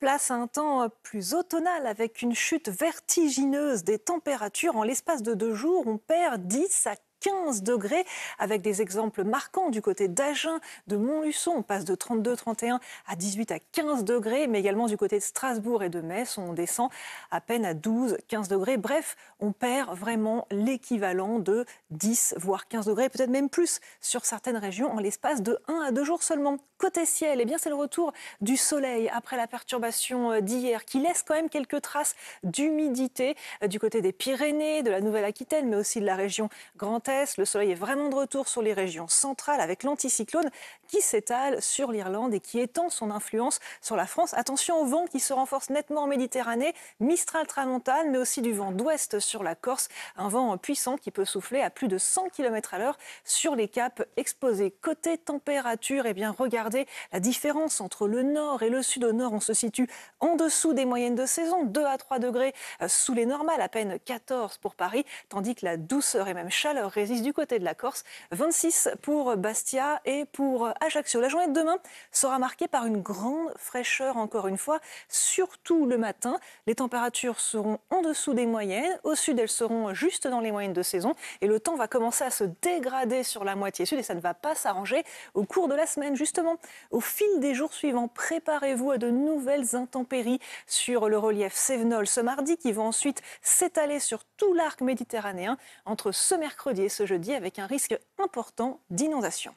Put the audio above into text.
Place un temps plus automnal avec une chute vertigineuse des températures. En l'espace de deux jours, on perd 10 à 15 degrés, avec des exemples marquants du côté d'Agen, de Montluçon. On passe de 32-31 à 18 à 15 degrés, mais également du côté de Strasbourg et de Metz, on descend à peine à 12-15 degrés. Bref, on perd vraiment l'équivalent de 10 voire 15 degrés, peut-être même plus sur certaines régions en l'espace de 1 à 2 jours seulement. Côté ciel, et eh bien c'est le retour du soleil après la perturbation d'hier qui laisse quand même quelques traces d'humidité euh, du côté des Pyrénées, de la Nouvelle-Aquitaine, mais aussi de la région Grand le soleil est vraiment de retour sur les régions centrales avec l'anticyclone qui s'étale sur l'Irlande et qui étend son influence sur la France. Attention au vent qui se renforce nettement en Méditerranée, Mistral tramontane, mais aussi du vent d'ouest sur la Corse, un vent puissant qui peut souffler à plus de 100 km à l'heure sur les caps exposés. Côté température, eh bien regardez la différence entre le nord et le sud. Au nord, on se situe en dessous des moyennes de saison, 2 à 3 degrés sous les normales, à peine 14 pour Paris, tandis que la douceur et même chaleur résiste du côté de la Corse. 26 pour Bastia et pour Ajaccio. La journée de demain sera marquée par une grande fraîcheur encore une fois, surtout le matin. Les températures seront en dessous des moyennes. Au sud, elles seront juste dans les moyennes de saison et le temps va commencer à se dégrader sur la moitié sud et ça ne va pas s'arranger au cours de la semaine. Justement, au fil des jours suivants, préparez-vous à de nouvelles intempéries sur le relief Sévenol ce mardi qui vont ensuite s'étaler sur tout l'arc méditerranéen entre ce mercredi et ce jeudi avec un risque important d'inondation.